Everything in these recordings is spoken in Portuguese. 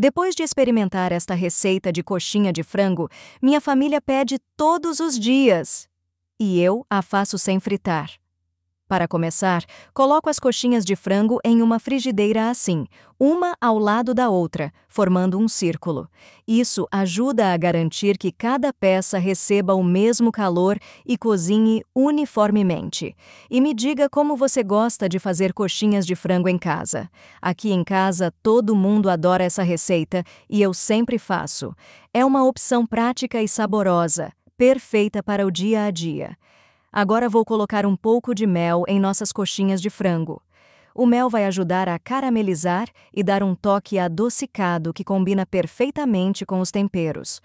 Depois de experimentar esta receita de coxinha de frango, minha família pede todos os dias. E eu a faço sem fritar. Para começar, coloco as coxinhas de frango em uma frigideira assim, uma ao lado da outra, formando um círculo. Isso ajuda a garantir que cada peça receba o mesmo calor e cozinhe uniformemente. E me diga como você gosta de fazer coxinhas de frango em casa. Aqui em casa, todo mundo adora essa receita e eu sempre faço. É uma opção prática e saborosa, perfeita para o dia a dia. Agora vou colocar um pouco de mel em nossas coxinhas de frango. O mel vai ajudar a caramelizar e dar um toque adocicado que combina perfeitamente com os temperos.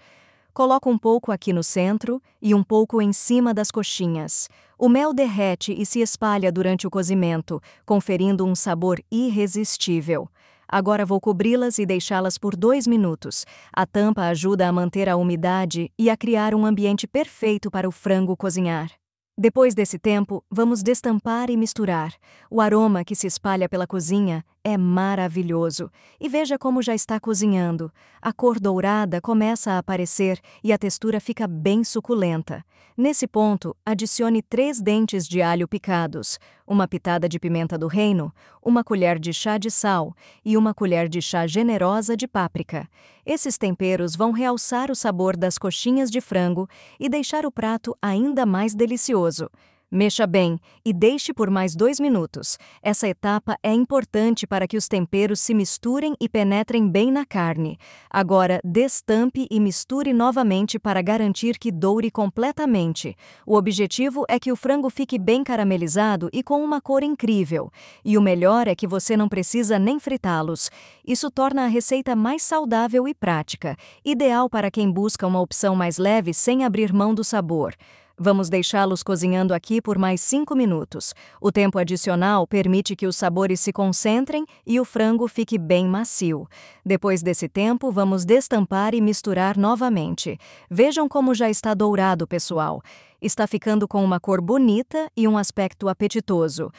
Coloco um pouco aqui no centro e um pouco em cima das coxinhas. O mel derrete e se espalha durante o cozimento, conferindo um sabor irresistível. Agora vou cobri-las e deixá-las por dois minutos. A tampa ajuda a manter a umidade e a criar um ambiente perfeito para o frango cozinhar. Depois desse tempo, vamos destampar e misturar. O aroma que se espalha pela cozinha é maravilhoso! E veja como já está cozinhando. A cor dourada começa a aparecer e a textura fica bem suculenta. Nesse ponto, adicione três dentes de alho picados, uma pitada de pimenta do reino, uma colher de chá de sal e uma colher de chá generosa de páprica. Esses temperos vão realçar o sabor das coxinhas de frango e deixar o prato ainda mais delicioso. Mexa bem e deixe por mais dois minutos. Essa etapa é importante para que os temperos se misturem e penetrem bem na carne. Agora, destampe e misture novamente para garantir que doure completamente. O objetivo é que o frango fique bem caramelizado e com uma cor incrível. E o melhor é que você não precisa nem fritá-los. Isso torna a receita mais saudável e prática, ideal para quem busca uma opção mais leve sem abrir mão do sabor. Vamos deixá-los cozinhando aqui por mais 5 minutos. O tempo adicional permite que os sabores se concentrem e o frango fique bem macio. Depois desse tempo, vamos destampar e misturar novamente. Vejam como já está dourado, pessoal. Está ficando com uma cor bonita e um aspecto apetitoso.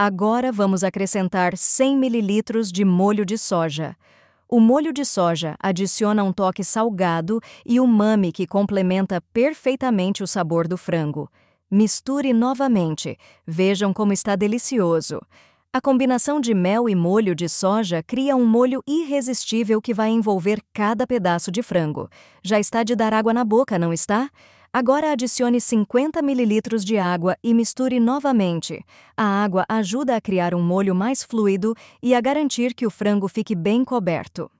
Agora vamos acrescentar 100 ml de molho de soja. O molho de soja adiciona um toque salgado e umami que complementa perfeitamente o sabor do frango. Misture novamente, vejam como está delicioso. A combinação de mel e molho de soja cria um molho irresistível que vai envolver cada pedaço de frango. Já está de dar água na boca, não está? Agora adicione 50 ml de água e misture novamente. A água ajuda a criar um molho mais fluido e a garantir que o frango fique bem coberto.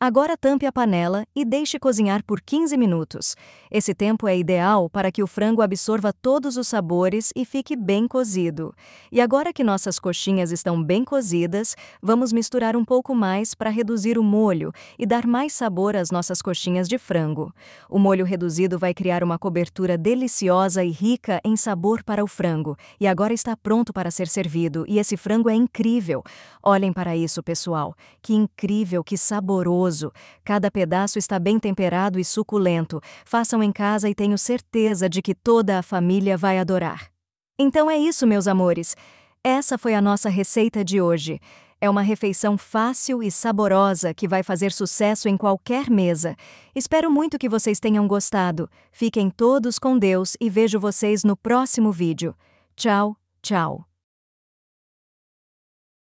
Agora tampe a panela e deixe cozinhar por 15 minutos. Esse tempo é ideal para que o frango absorva todos os sabores e fique bem cozido. E agora que nossas coxinhas estão bem cozidas, vamos misturar um pouco mais para reduzir o molho e dar mais sabor às nossas coxinhas de frango. O molho reduzido vai criar uma cobertura deliciosa e rica em sabor para o frango, e agora está pronto para ser servido, e esse frango é incrível. Olhem para isso, pessoal. Que incrível, que saboroso cremoso. Cada pedaço está bem temperado e suculento. Façam em casa e tenho certeza de que toda a família vai adorar. Então é isso, meus amores. Essa foi a nossa receita de hoje. É uma refeição fácil e saborosa que vai fazer sucesso em qualquer mesa. Espero muito que vocês tenham gostado. Fiquem todos com Deus e vejo vocês no próximo vídeo. Tchau, tchau.